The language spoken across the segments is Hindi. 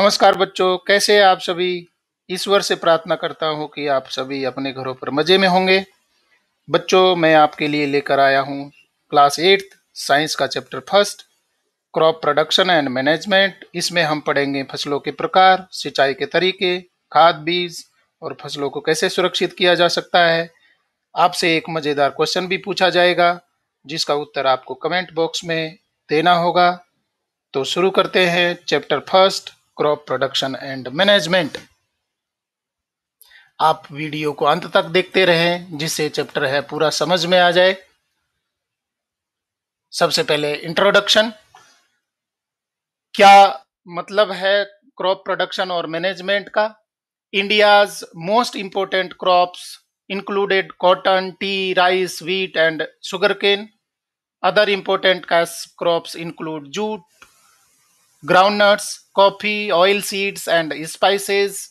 नमस्कार बच्चों कैसे आप सभी ईश्वर से प्रार्थना करता हूं कि आप सभी अपने घरों पर मज़े में होंगे बच्चों मैं आपके लिए लेकर आया हूं क्लास एट्थ साइंस का chapter first crop production and management इसमें हम पढ़ेंगे फसलों के प्रकार सिंचाई के तरीके खाद बीज और फसलों को कैसे सुरक्षित किया जा सकता है आपसे एक मज़ेदार क्वेश्चन भी पूछा जाएगा जिसका उत्तर आपको कमेंट बॉक्स में देना होगा तो शुरू करते हैं chapter first crop production and management आप वीडियो को अंत तक देखते रहें जिससे चैप्टर है पूरा समझ में आ जाए सबसे पहले इंट्रोडक्शन क्या मतलब है क्रॉप प्रोडक्शन और मैनेजमेंट का India's most important crops included cotton tea rice wheat, and sugarcane. Other important cash crops include jute groundnuts, coffee, oil seeds, and spices.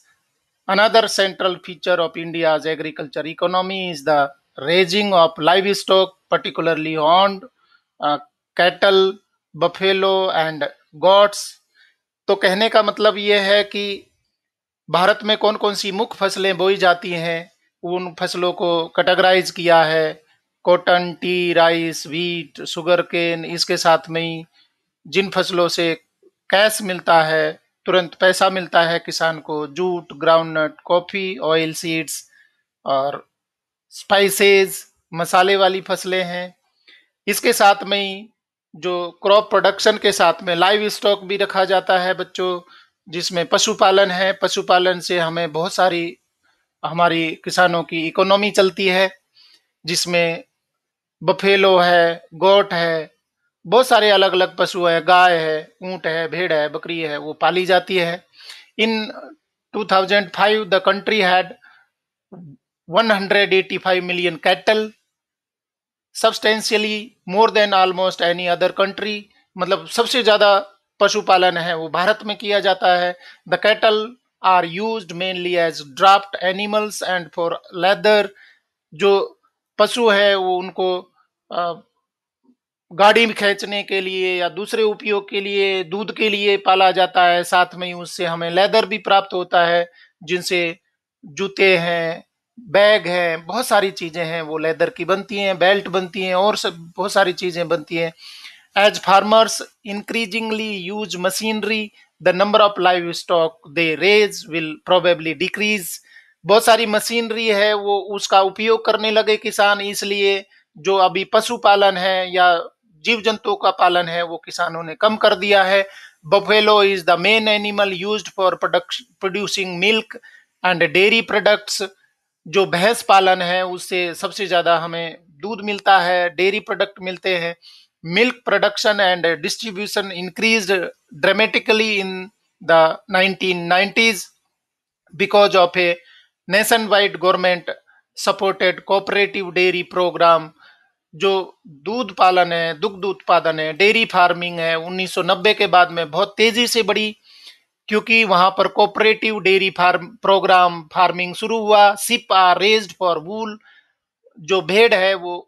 Another central feature of India's agriculture economy is the raising of livestock, particularly on uh, cattle, buffalo, and goats. तो कहने का मतलब ये है कि भारत में कौन कौन सी मुख्य फसलें बोई जाती हैं उन फसलों को कैटेगराइज किया है cotton tea rice wheat sugarcane इसके साथ में ही जिन फसलों से कैश मिलता है तुरंत पैसा मिलता है किसान को jute groundnut coffee oil seeds और स्पाइसेस मसाले वाली फसलें हैं इसके साथ में ही जो क्रॉप प्रोडक्शन के साथ में लाइव स्टॉक भी रखा जाता है बच्चों जिसमें पशुपालन है पशुपालन से हमें बहुत सारी हमारी किसानों की इकोनॉमी चलती है जिसमें बफेलो है गोट है बहुत सारे अलग अलग पशु है गाय है ऊंट है भेड़ है बकरी है वो पाली जाती है in 2005 the country had 185 million cattle substantially more than almost any other country मतलब सबसे ज़्यादा पशुपालन है वो भारत में किया जाता है the cattle are used mainly as draft animals and for leather जो पशु है वो उनको गाड़ी में खींचने के लिए या दूसरे उपयोग के लिए दूध के लिए पाला जाता है साथ में ही उससे हमें लेदर भी प्राप्त होता है जिनसे जूते हैं बैग हैं बहुत सारी चीज़ें हैं वो लेदर की बनती हैं बेल्ट बनती हैं और सब बहुत सारी चीज़ें बनती हैं as farmers increasingly use machinery the number of livestock they raise will probably decrease बहुत सारी मशीनरी है वो उसका उपयोग करने लगे किसान इसलिए जो अभी पशुपालन है या जीव जंतुओं का पालन है वो किसानों ने कम कर दिया है buffalo is the main animal use for producing milk and dairy products जो भैंस पालन है उससे सबसे ज्यादा हमें दूध मिलता है डेयरी प्रोडक्ट मिलते हैं milk production and distribution increase dramatically in the because because of a nationwide government supported cooperative dairy program जो दूध पालन है दुग्ध उत्पादन है डेयरी फार्मिंग है 1990 के बाद में बहुत तेजी से बढ़ी क्योंकि वहां पर cooperative dairy farm program farming शुरू हुआ sheep are raised for wool जो भेड़ है वो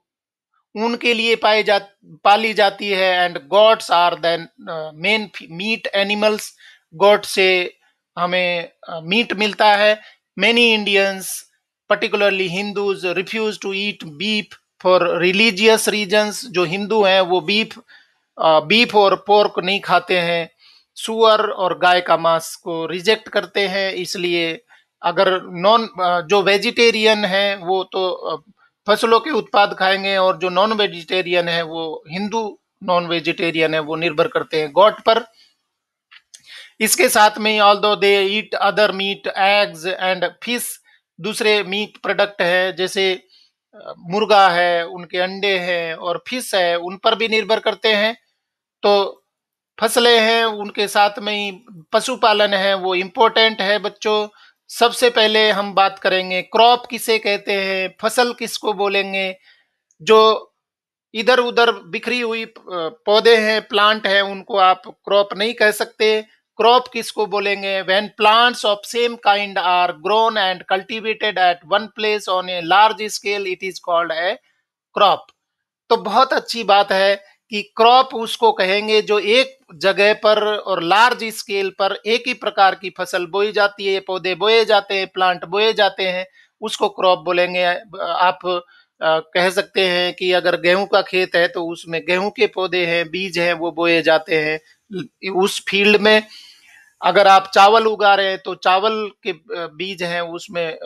ऊन के लिए पाए जा पाली जाती है and goats are then main meat animals goat से हमें मीट uh, मिलता है many Indians particularly Hindus refuse to eat beef for religious reasons जो हिंदू हैं वो बीफ बीफ और पोर्क नहीं खाते हैं सुअर और गाय का मांस को रिजेक्ट करते हैं इसलिए अगर नॉन जो वेजिटेरियन है वो तो फसलों के उत्पाद खाएंगे और जो नॉन वेजिटेरियन है वो हिंदू नॉन वेजिटेरियन है वो निर्भर करते हैं गॉड पर इसके साथ में although they eat other meat eggs and fish दूसरे मीट प्रोडक्ट है जैसे मुर्गा है उनके अंडे हैं और फिश है उन पर भी निर्भर करते हैं तो फसलें हैं उनके साथ में ही पशुपालन है वो इम्पोर्टेंट है बच्चों सबसे पहले हम बात करेंगे क्रॉप किसे कहते हैं फसल किसको बोलेंगे जो इधर उधर बिखरी हुई पौधे हैं प्लांट हैं उनको आप क्रॉप नहीं कह सकते क्रॉप किसको बोलेंगे when plants of same kind are grown and cultivated at one place on a large scale it is called a crop तो बहुत अच्छी बात है कि क्रॉप उसको कहेंगे जो एक जगह पर और लार्ज स्केल पर एक ही प्रकार की फसल बोई जाती है पौधे बोए जाते हैं प्लांट बोए जाते हैं उसको क्रॉप बोलेंगे आप कह सकते हैं कि अगर गेहूं का खेत है तो उसमें गेहूं के पौधे हैं बीज हैं वो बोए जाते हैं उस फील्ड में अगर आप चावल उगा रहे हैं तो चावल के बीज हैं उसमें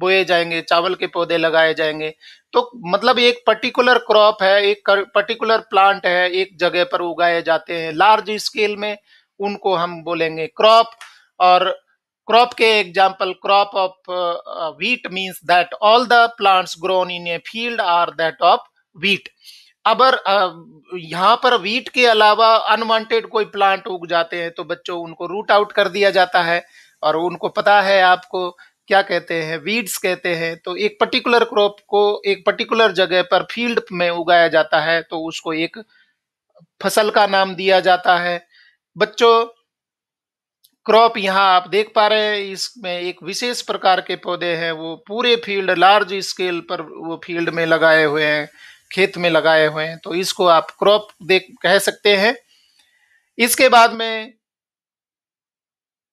बोए जाएंगे चावल के पौधे लगाए जाएंगे तो मतलब एक पर्टिकुलर क्रॉप है एक पर्टिकुलर प्लांट है एक जगह पर उगाए जाते हैं लार्ज स्केल में उनको हम बोलेंगे क्रॉप और क्रॉप के example crop of wheat means that all the plants grown in a field are that of wheat अबर यहाँ पर वीट के अलावा अनवांटेड कोई प्लांट उग जाते हैं तो बच्चों उनको रूट आउट कर दिया जाता है और उनको पता है आपको क्या कहते हैं वीड्स कहते हैं तो एक पर्टिकुलर क्रॉप को एक पर्टिकुलर जगह पर फील्ड में उगाया जाता है तो उसको एक फसल का नाम दिया जाता है बच्चों क्रॉप यहाँ आप देख पा रहे हैं इसमें एक विशेष प्रकार के पौधे हैं वो पूरे फील्ड लार्ज स्केल पर वो फील्ड में लगाए हुए हैं खेत में लगाए हुए हैं तो इसको आप क्रॉप देख कह सकते हैं इसके बाद में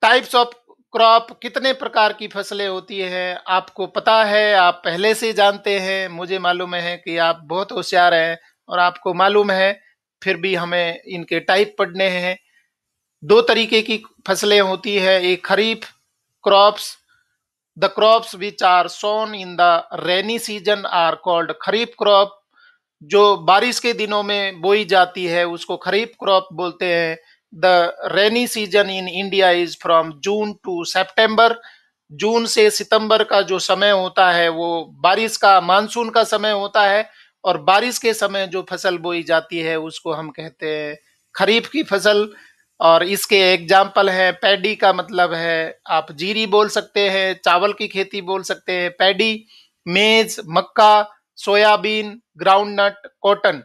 टाइप्स ऑफ क्रॉप कितने प्रकार की फसलें होती हैं आपको पता है आप पहले से जानते हैं मुझे मालूम है कि आप बहुत होशियार हैं और आपको मालूम है फिर भी हमें इनके टाइप पढ़ने हैं दो तरीके की फसलें होती है एक kharif crops the crops which are sown in the rainy season are called kharif crop जो बारिश के दिनों में बोई जाती है उसको खरीफ क्रॉप बोलते हैं the rainy season in India is from June to September जून से सितंबर का जो समय होता है वो बारिश का मानसून का समय होता है और बारिश के समय जो फसल बोई जाती है उसको हम कहते हैं खरीफ की फसल और इसके एग्जाम्पल हैं पैडी का मतलब है आप जीरी बोल सकते हैं चावल की खेती बोल सकते हैं पैडी मेज मक्का सोयाबीन ग्राउंड नट कॉटन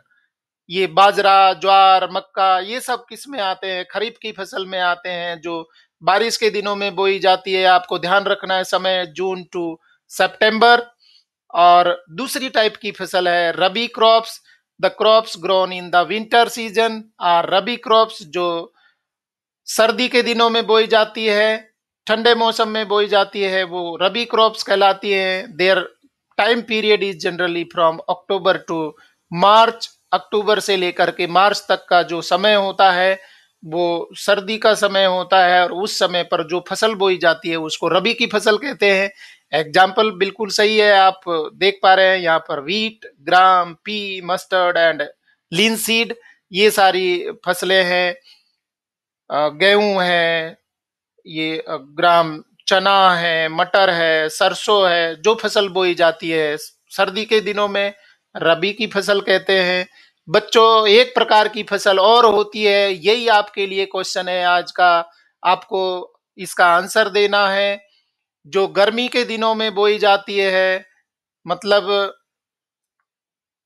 ये बाजरा ज्वार मक्का ये सब किस में आते हैं खरीफ की फसल में आते हैं जो बारिश के दिनों में बोई जाती है आपको ध्यान रखना है समय जून टू सितंबर और दूसरी टाइप की फसल है rabi crops the crops grown in the winter season are rabi crops जो सर्दी के दिनों में बोई जाती है ठंडे मौसम में बोई जाती है वो रबी क्रॉप्स कहलाती है their time period is generally from October to March अक्टूबर से लेकर के मार्च तक का जो समय होता है वो सर्दी का समय होता है और उस समय पर जो फसल बोई जाती है उसको रबी की फसल कहते हैं एग्जाम्पल बिल्कुल सही है आप देख पा रहे हैं यहाँ पर wheat gram pea mustard and linseed ये सारी फसलें हैं गेहूं है ये ग्राम चना है मटर है सरसों है जो फसल बोई जाती है सर्दी के दिनों में रबी की फसल कहते हैं बच्चों एक प्रकार की फसल और होती है यही आपके लिए क्वेश्चन है आज का आपको इसका आंसर देना है जो गर्मी के दिनों में बोई जाती है मतलब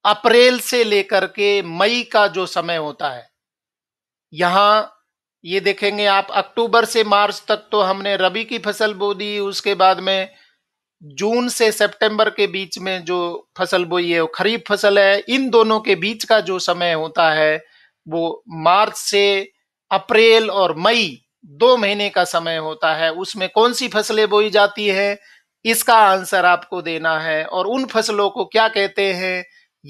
अप्रैल से लेकर के मई का जो समय होता है यहाँ ये देखेंगे आप अक्टूबर से मार्च तक तो हमने रबी की फसल बो दी उसके बाद में जून से सितंबर के बीच में जो फसल बोई है वो खरीफ फसल है इन दोनों के बीच का जो समय होता है वो मार्च से अप्रैल और मई दो महीने का समय होता है उसमें कौन सी फसलें बोई जाती है इसका आंसर आपको देना है और उन फसलों को क्या कहते हैं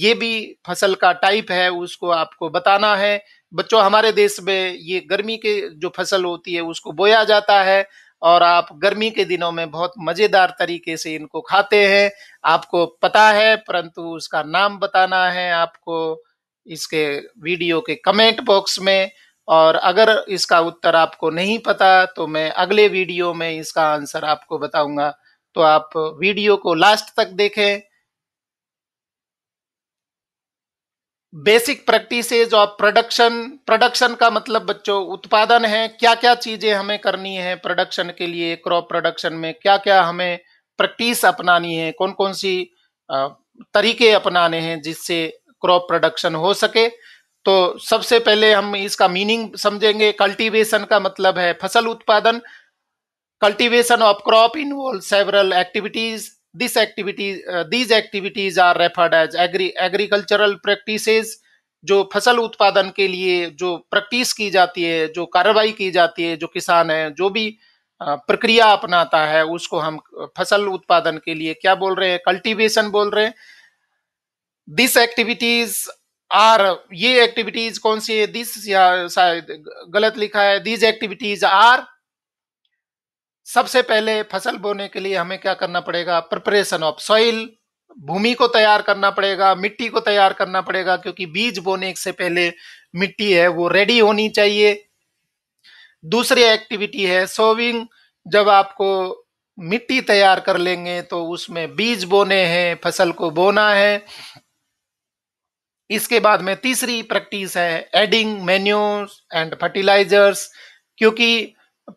ये भी फसल का टाइप है उसको आपको बताना है बच्चों हमारे देश में ये गर्मी के जो फसल होती है उसको बोया जाता है और आप गर्मी के दिनों में बहुत मज़ेदार तरीके से इनको खाते हैं आपको पता है परंतु उसका नाम बताना है आपको इसके वीडियो के कमेंट बॉक्स में और अगर इसका उत्तर आपको नहीं पता तो मैं अगले वीडियो में इसका आंसर आपको बताऊंगा तो आप वीडियो को लास्ट तक देखें basic practices of production production का मतलब बच्चों उत्पादन है क्या क्या चीज़ें हमें करनी है प्रोडक्शन के लिए क्रॉप प्रोडक्शन में क्या क्या हमें प्रैक्टिस अपनानी है कौन कौन सी तरीके अपनाने हैं जिससे क्रॉप प्रोडक्शन हो सके तो सबसे पहले हम इसका मीनिंग समझेंगे कल्टीवेशन का मतलब है फसल उत्पादन cultivation of crop involve several activities this activity uh, these activities are referred as agri agricultural practices जो फसल उत्पादन के लिए जो प्रैक्टिस की जाती है जो कार्रवाई की जाती है जो किसान है जो भी uh, प्रक्रिया अपनाता है उसको हम uh, फसल उत्पादन के लिए क्या बोल रहे हैं कल्टीवेशन बोल रहे हैं दिस एक्टिविटीज आर ये एक्टिविटीज कौन सी है दिस या शायद गलत लिखा है दीज एक्टिविटीज आर सबसे पहले फसल बोने के लिए हमें क्या करना पड़ेगा प्रिपरेशन ऑफ सॉइल भूमि को तैयार करना पड़ेगा मिट्टी को तैयार करना पड़ेगा क्योंकि बीज बोने से पहले मिट्टी है वो रेडी होनी चाहिए दूसरी एक्टिविटी है सोविंग जब आपको मिट्टी तैयार कर लेंगे तो उसमें बीज बोने हैं फसल को बोना है इसके बाद में तीसरी प्रैक्टिस है एडिंग मेन्यूज एंड फर्टिलाइजर्स क्योंकि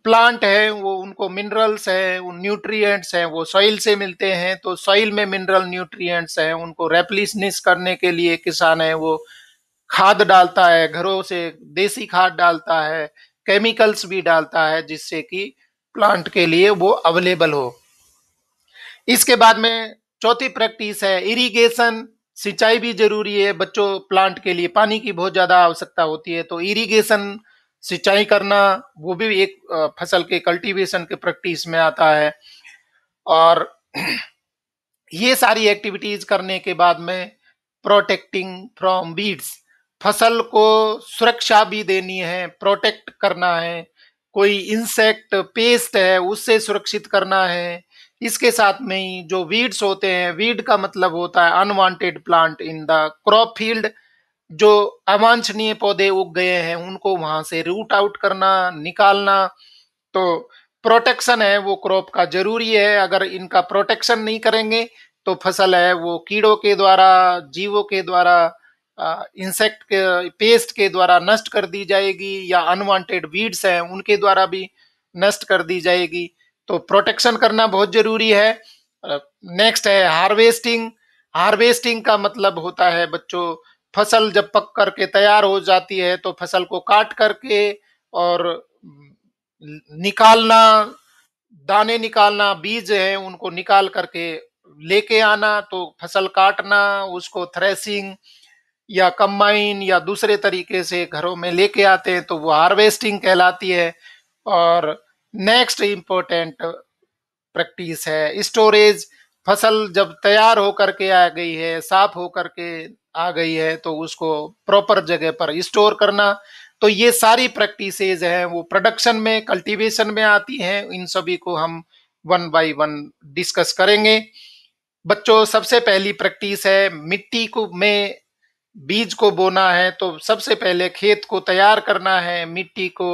प्लांट है वो उनको मिनरल्स हैं उन न्यूट्रिएंट्स हैं वो सॉइल से मिलते हैं तो सॉइल में मिनरल न्यूट्रिएंट्स हैं उनको रेप्लिसनिस करने के लिए किसान है वो खाद डालता है घरों से देसी खाद डालता है केमिकल्स भी डालता है जिससे कि प्लांट के लिए वो अवेलेबल हो इसके बाद में चौथी प्रैक्टिस है इरिगेशन सिंचाई भी जरूरी है बच्चों प्लांट के लिए पानी की बहुत ज़्यादा आवश्यकता होती है तो इरिगेशन सिंचाई करना वो भी एक फसल के कल्टीवेशन के प्रैक्टिस में आता है और ये सारी एक्टिविटीज करने के बाद में प्रोटेक्टिंग फ्रॉम बीड्स फसल को सुरक्षा भी देनी है प्रोटेक्ट करना है कोई इंसेक्ट पेस्ट है उससे सुरक्षित करना है इसके साथ में ही जो वीड्स होते हैं वीड का मतलब होता है unwanted plant in the crop field जो अवांछनीय पौधे उग गए हैं उनको वहां से रूट आउट करना निकालना तो प्रोटेक्शन है वो क्रॉप का जरूरी है अगर इनका प्रोटेक्शन नहीं करेंगे तो फसल है वो कीड़ों के द्वारा जीवों के द्वारा इंसेक्ट के पेस्ट के द्वारा नष्ट कर दी जाएगी या अनवांटेड वीड्स हैं उनके द्वारा भी नष्ट कर दी जाएगी तो प्रोटेक्शन करना बहुत जरूरी है नेक्स्ट है हार्वेस्टिंग हार्वेस्टिंग का मतलब होता है बच्चों फसल जब पक करके तैयार हो जाती है तो फसल को काट करके और निकालना दाने निकालना बीज है उनको निकाल करके लेके आना तो फसल काटना उसको थ्रेसिंग या कम्बाइन या दूसरे तरीके से घरों में लेके आते हैं तो वो हार्वेस्टिंग कहलाती है और नेक्स्ट इम्पोर्टेंट प्रैक्टिस है स्टोरेज फसल जब तैयार होकर के आ गई है साफ होकर के आ गई है तो उसको प्रॉपर जगह पर स्टोर करना तो ये सारी प्रैक्टिसेज हैं वो प्रोडक्शन में कल्टीवेशन में आती हैं इन सभी को हम वन बाय वन डिस्कस करेंगे बच्चों सबसे पहली प्रैक्टिस है मिट्टी को में बीज को बोना है तो सबसे पहले खेत को तैयार करना है मिट्टी को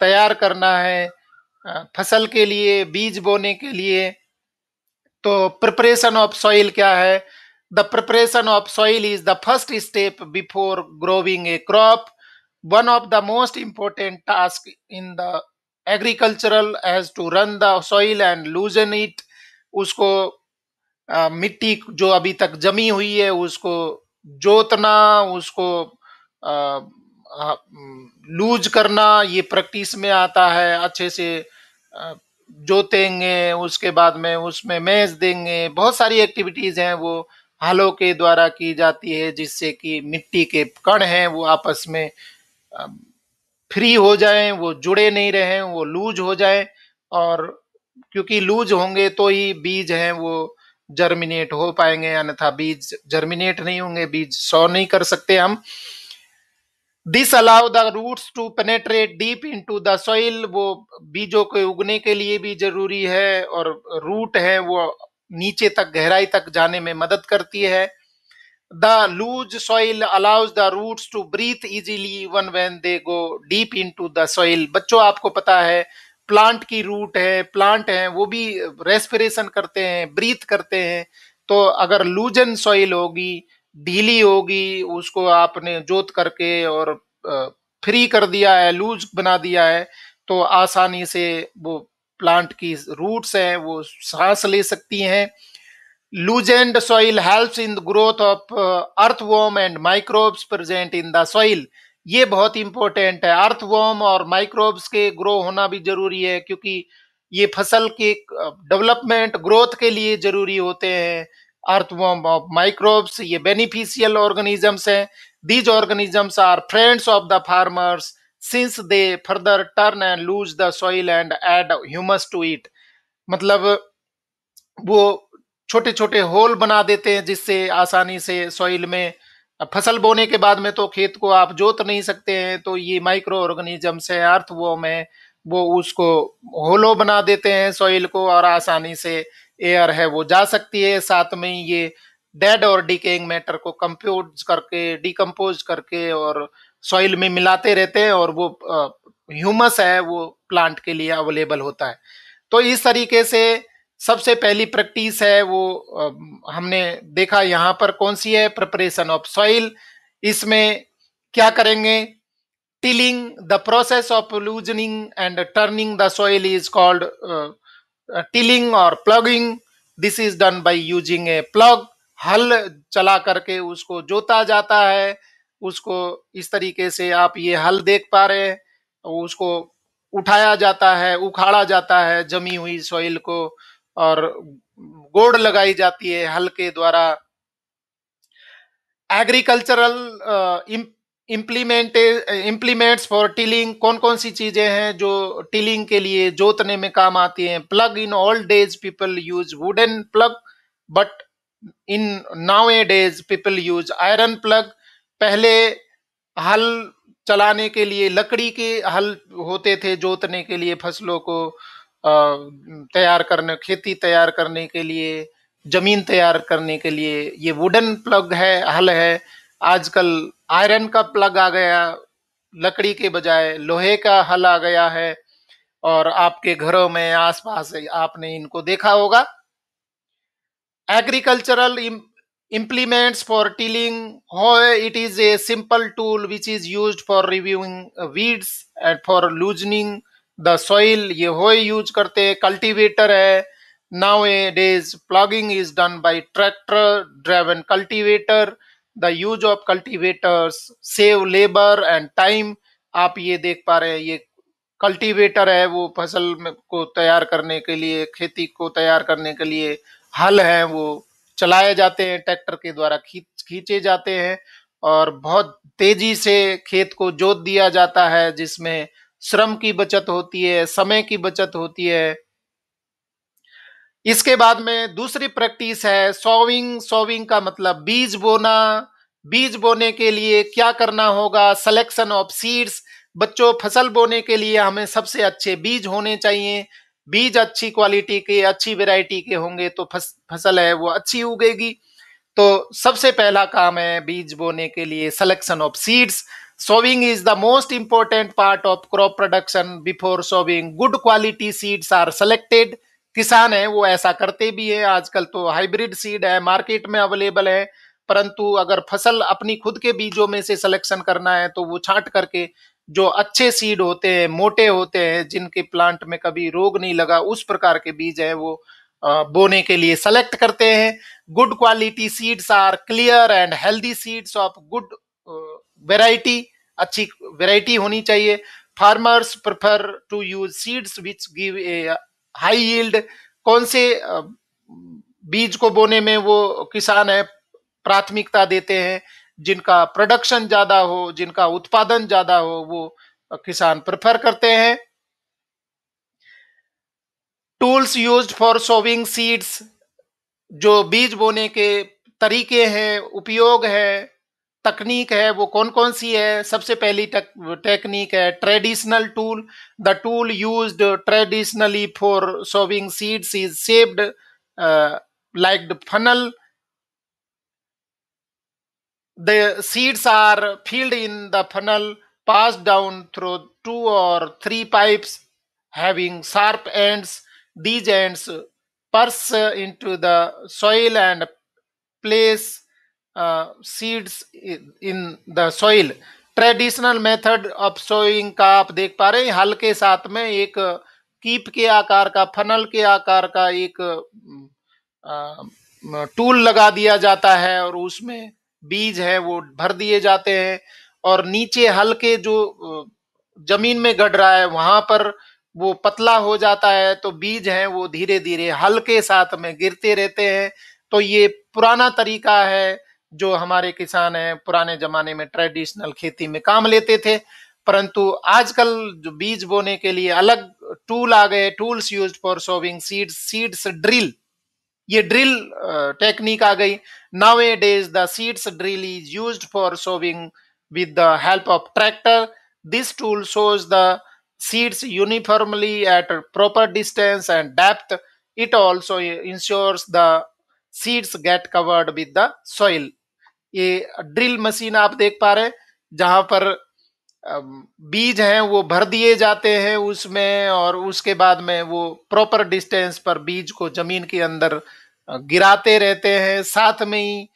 तैयार करना है फसल के लिए बीज बोने के लिए तो प्रिपरेशन ऑफ सॉइल क्या है the preparation of soil is the first step before growing a crop one of the most important task in the agricultural has to run the soil and loosen it उसको आ, मिट्टी जो अभी तक जमी हुई है उसको जोतना उसको आ, लूज करना ये प्रैक्टिस में आता है अच्छे से जोतेंगे उसके बाद में उसमें मैच देंगे बहुत सारी एक्टिविटीज़ हैं वो हालों के द्वारा की जाती है जिससे कि मिट्टी के कण हैं वो आपस में फ्री हो जाएं वो जुड़े नहीं रहें वो लूज हो जाएं और क्योंकि लूज होंगे तो ही बीज हैं वो जर्मिनेट हो पाएंगे अन्यथा बीज जर्मिनेट नहीं होंगे बीज सौ नहीं कर सकते हम this allow the roots to penetrate deep into the soil वो बीजों के उगने के लिए भी जरूरी है और रूट है वो नीचे तक गहराई तक जाने में मदद करती है the loose soil allows the roots to breathe easily even when they go deep into the soil बच्चों आपको पता है प्लांट की रूट है प्लांट है वो भी रेस्पिरेशन करते हैं ब्रीथ करते हैं तो अगर लूजन सॉइल होगी ढीली होगी उसको आपने जोत करके और फ्री कर दिया है लूज बना दिया है तो आसानी से वो प्लांट की रूट्स हैं वो सांस ले सकती हैं लूजेंड soil helps in the growth of earthworm and microbes present in the soil ये बहुत इंपॉर्टेंट है अर्थवॉर्म और माइक्रोब्स के ग्रो होना भी जरूरी है क्योंकि ये फसल के डेवलपमेंट uh, ग्रोथ के लिए जरूरी होते हैं अर्थवॉर्म ऑफ माइक्रोब्स ये बेनिफिशियल ऑर्गेनिजम्स हैं these organisms are friends of the farmers since they further turn and lose the soil and add humus to it मतलब वो छोटे छोटे होल बना देते हैं जिससे आसानी से सॉइल में फसल बोने के बाद में तो खेत को आप जोत नहीं सकते हैं तो ये माइक्रो ऑर्गेनिजम्स है अर्थ वो में वो उसको होलो बना देते हैं सॉइल को और आसानी से एयर है वो जा सकती है साथ में ये डेड और डिकेइंग मैटर को कंप्यूज करके डिकम्पोज करके और सॉइल में मिलाते रहते हैं और वो ह्यूमस है वो प्लांट के लिए अवेलेबल होता है तो इस तरीके से सबसे पहली प्रैक्टिस है वो हमने देखा यहाँ पर कौन सी है प्रिपरेशन ऑफ सॉइल इसमें क्या करेंगे tilling the process of loosening and turning the soil is called tilling और plugging this is done by using A plug हल चला करके उसको जोता जाता है उसको इस तरीके से आप ये हल देख पा रहे हैं तो उसको उठाया जाता है उखाड़ा जाता है जमी हुई सॉइल को और गोड़ लगाई जाती है हल के द्वारा एग्रीकल्चरल इम्प्लीमेंटे इम्प्लीमेंट्स फॉर टिलिंग कौन कौन सी चीजें हैं जो टिलिंग के लिए जोतने में काम आती हैं plug in old days people use wooden plug but in now days people use iron plug पहले हल चलाने के लिए लकड़ी के हल होते थे जोतने के लिए फसलों को तैयार करने खेती तैयार करने के लिए जमीन तैयार करने के लिए ये वुडन प्लग है हल है आजकल आयरन का प्लग आ गया लकड़ी के बजाय लोहे का हल आ गया है और आपके घरों में आसपास आपने इनको देखा होगा agricultural implements for tilling it is a simple tool which is used for reviewing weeds and for loosening the soil ये होय यूज करते हैं कल्टीवेटर है now A days plogging is done by tractor ड्रेवन cultivator the use of cultivators save labour and time आप ये देख पा रहे हैं ये कल्टीवेटर है वो फसल को तैयार करने के लिए खेती को तैयार करने के लिए हल है वो चलाए जाते हैं ट्रैक्टर के द्वारा खींच खींचे जाते हैं और बहुत तेजी से खेत को जोत दिया जाता है जिसमें श्रम की बचत होती है समय की बचत होती है इसके बाद में दूसरी प्रैक्टिस है सोविंग सोविंग का मतलब बीज बोना बीज बोने के लिए क्या करना होगा सिलेक्शन ऑफ सीड्स बच्चों फसल बोने के लिए हमें सबसे अच्छे बीज होने चाहिए बीज अच्छी क्वालिटी के अच्छी वेराइटी के होंगे तो फस, फसल है वो अच्छी उगेगी तो सबसे पहला काम है बीज बोने के लिए selection of seeds sowing is the most important part of crop production before sowing good quality seeds are selected किसान है वो ऐसा करते भी है आजकल तो हाइब्रिड सीड है मार्केट में अवेलेबल है परंतु अगर फसल अपनी खुद के बीजों में से सिलेक्शन करना है तो वो छांट करके जो अच्छे सीड होते हैं मोटे होते हैं जिनके प्लांट में कभी रोग नहीं लगा उस प्रकार के बीज हैं वो बोने के लिए सेलेक्ट करते हैं good quality seeds are clear and healthy seeds of good variety अच्छी वेराइटी होनी चाहिए farmers prefer to use seeds which give a high yield कौन से बीज को बोने में वो किसान है प्राथमिकता देते हैं जिनका प्रोडक्शन ज्यादा हो जिनका उत्पादन ज्यादा हो वो किसान प्रेफर करते हैं tools used for sowing seeds जो बीज बोने के तरीके हैं उपयोग है तकनीक है वो कौन कौन सी है सबसे पहली टेक्निक है traditional tool the tool used traditionally for sowing seeds is saved like funnel The seeds are filled in the funnel, passed down through two or three pipes having sharp ends. These ends purse into the soil and place uh, seeds in the soil. Traditional method of sowing का आप देख पा रहे हैं हल के साथ में एक कीप के आकार का फनल के आकार का एक टूल लगा दिया जाता है और उसमें बीज है वो भर दिए जाते हैं और नीचे हल्के जो जमीन में गड़ रहा है वहां पर वो पतला हो जाता है तो बीज हैं वो धीरे धीरे हल्के साथ में गिरते रहते हैं तो ये पुराना तरीका है जो हमारे किसान हैं पुराने जमाने में ट्रेडिशनल खेती में काम लेते थे परंतु आजकल जो बीज बोने के लिए अलग टूल आ गए tools use for sowing seeds seeds drill ये ड्रिल टेक्निक uh, आ गई now A days the seeds drill is use for sowing with the help of tractor this tool shows the seeds uniformly eight proper distance and depth it also ensures the seeds get covered with the soil ये ड्रिल मशीन आप देख पा रहे जहां पर um, बीज हैं वो भर दिए जाते हैं उसमें और उसके बाद में वो प्रॉपर डिस्टेंस पर बीज को जमीन के अंदर गिराते रहते हैं साथ में ही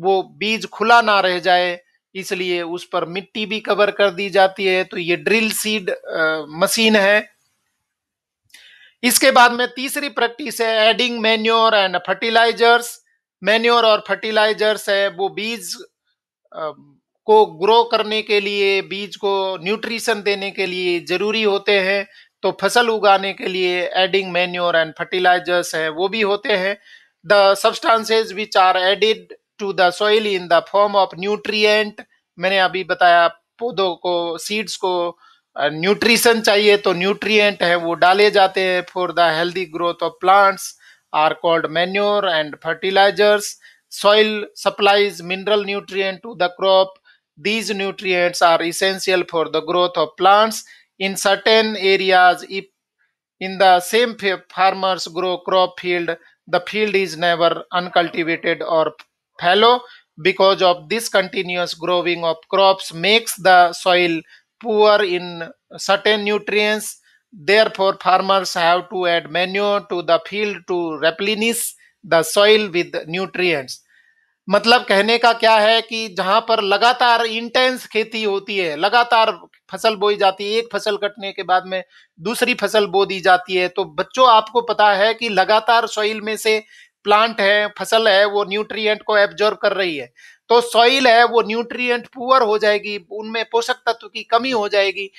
वो बीज खुला ना रह जाए इसलिए उस पर मिट्टी भी कवर कर दी जाती है तो ये ड्रिल सीड मशीन है इसके बाद में तीसरी प्रैक्टिस है adding manure and fertilisers manure और फर्टिलाइजर्स है वो बीज को ग्रो करने के लिए बीज को न्यूट्रिशन देने के लिए जरूरी होते हैं तो फसल उगाने के लिए एडिंग मैन्योर एंड फर्टिलाइजर्स है वो भी होते हैं the substances which are added to the soil in the form of nutrient मैंने अभी बताया पौधों को सीड्स को न्यूट्रिशन चाहिए तो न्यूट्रिएंट है वो डाले जाते हैं for the healthy growth of plants are called manure and fertilisers soil supplies mineral nutrient to the crop these nutrients are essential for the growth of plants in certain areas if in the same farmers grow crop field The field is never uncultivated or fallow because of this continuous growing of crops makes the soil poor in certain nutrients. Therefore, farmers have to add manure to the field to replenish the soil with nutrients. मतलब कहने का क्या है कि जहां पर लगातार इंटेंस खेती होती है लगातार फसल बोई जाती है एक फसल कटने के बाद में दूसरी फसल बो दी जाती है तो बच्चों आपको पता है कि लगातार सॉइल में से प्लांट है फसल है वो न्यूट्रिएंट को एब्जॉर्व कर रही है तो सॉइल है वो न्यूट्रिएंट पुअर हो जाएगी उनमें पोषक तत्व की कमी हो जाएगी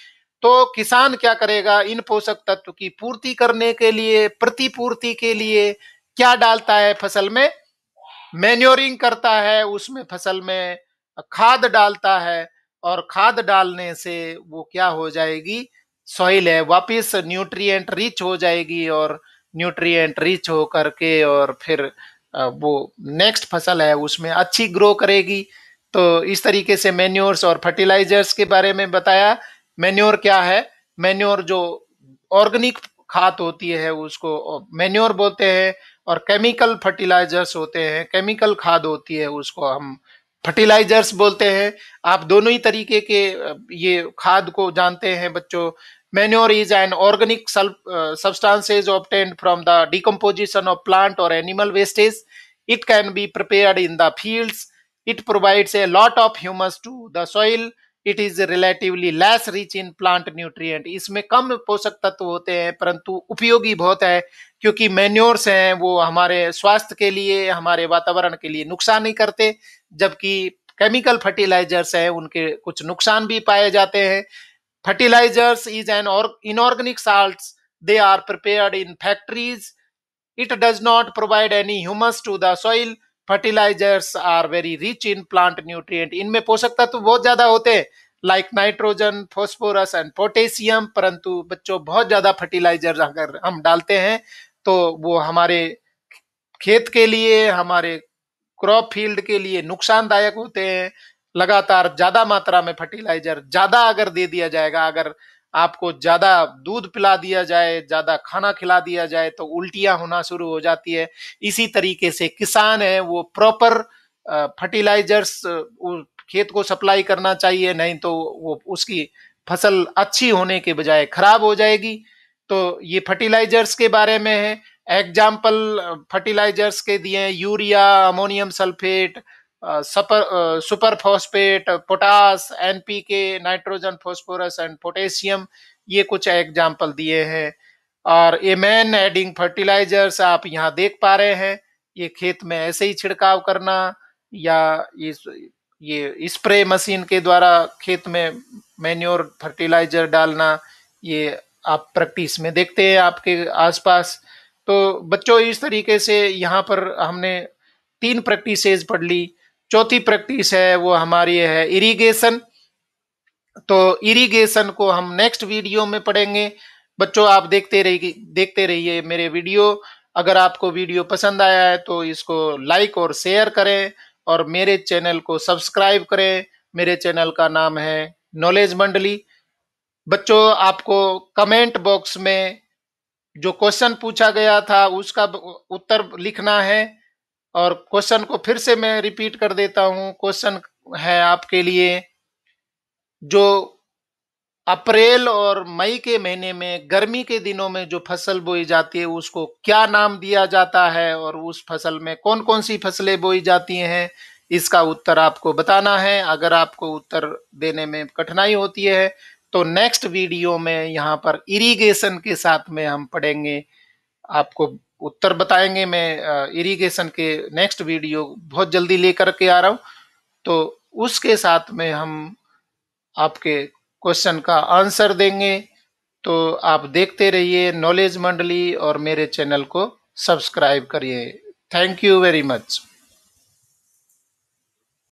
तो किसान क्या करेगा इन पोषक तत्व की पूर्ति करने के लिए प्रतिपूर्ति के लिए क्या डालता है फसल में मैन्योरिंग करता है उसमें फसल में खाद डालता है और खाद डालने से वो क्या हो जाएगी सॉइल है वापिस न्यूट्रिएंट रिच हो जाएगी और न्यूट्रिएंट रिच हो करके और फिर वो नेक्स्ट फसल है उसमें अच्छी ग्रो करेगी तो इस तरीके से मेन्योर्स और फर्टिलाइजर्स के बारे में बताया मेन्योर क्या है मेन्योर जो ऑर्गेनिक खाद होती है उसको मेन्योर बोलते हैं और केमिकल फर्टिलाइजर्स होते हैं केमिकल खाद होती है उसको हम फर्टिलाइजर्स बोलते हैं आप दोनों ही तरीके के ये खाद को जानते हैं बच्चों manure is an organic substances obtained from the decomposition of plant और animal wastage it can be prepare in the field it provides a lot of humus to the soil it is relatively less rich in plant nutrient इसमें कम पोषक तत्व होते हैं परंतु उपयोगी बहुत है क्योंकि मैन्योर्स हैं वो हमारे स्वास्थ्य के लिए हमारे वातावरण के लिए नुकसान नहीं करते जबकि केमिकल फर्टिलाइजर्स हैं उनके कुछ नुकसान भी पाए जाते हैं fertilisers is an inorganic salt they are prepared in factories it does not provide any humus to the soil fertilisers are very rich in plant nutrient इनमें पोषक तत्व बहुत ज्यादा होते हैं like nitrogen phosphorus and potassium परंतु बच्चों बहुत ज्यादा फर्टिलाइजर अगर हम डालते हैं तो वो हमारे खेत के लिए हमारे क्रॉप फील्ड के लिए नुकसानदायक होते हैं लगातार ज्यादा मात्रा में फर्टिलाइजर ज्यादा अगर दे दिया जाएगा अगर आपको ज़्यादा दूध पिला दिया जाए ज़्यादा खाना खिला दिया जाए तो उल्टियाँ होना शुरू हो जाती है इसी तरीके से किसान है वो प्रॉपर फर्टिलाइजर्स खेत को सप्लाई करना चाहिए नहीं तो वो उसकी फसल अच्छी होने के बजाय खराब हो जाएगी तो ये फर्टिलाइजर्स के बारे में है एग्जाम्पल फर्टिलाइजर्स के दिए urea ammonium sulphate super, potash N P के नाइट्रोजन फॉस्फोरस एंड पोटेशियम ये कुछ एग्जाम्पल दिए हैं और ये मैन एडिंग फर्टिलाइजर्स आप यहाँ देख पा रहे हैं ये खेत में ऐसे ही छिड़काव करना या इस ये स्प्रे मशीन के द्वारा खेत में मैन्योर फर्टिलाइजर डालना ये आप प्रैक्टिस में देखते हैं आपके आसपास तो बच्चों इस तरीके से यहाँ पर हमने तीन प्रैक्टिसेज पढ़ ली चौथी प्रैक्टिस है वो हमारी है इरिगेशन तो इरिगेशन को हम नेक्स्ट वीडियो में पढ़ेंगे बच्चों आप देखते रहिए देखते रहिए मेरे वीडियो अगर आपको वीडियो पसंद आया है तो इसको लाइक और शेयर करें और मेरे चैनल को सब्सक्राइब करें मेरे चैनल का नाम है नॉलेज मंडली बच्चों आपको कमेंट बॉक्स में जो क्वेश्चन पूछा गया था उसका उत्तर लिखना है और क्वेश्चन को फिर से मैं रिपीट कर देता हूं क्वेश्चन है आपके लिए जो अप्रैल और मई के महीने में गर्मी के दिनों में जो फसल बोई जाती है उसको क्या नाम दिया जाता है और उस फसल में कौन कौन सी फसलें बोई जाती हैं इसका उत्तर आपको बताना है अगर आपको उत्तर देने में कठिनाई होती है तो नेक्स्ट वीडियो में यहाँ पर इरिगेशन के साथ में हम पढ़ेंगे आपको उत्तर बताएंगे मैं इरिगेशन के नेक्स्ट वीडियो बहुत जल्दी लेकर के आ रहा हूँ तो उसके साथ में हम आपके क्वेश्चन का आंसर देंगे तो आप देखते रहिए नॉलेज मंडली और मेरे चैनल को सब्सक्राइब करिए थैंक यू वेरी मच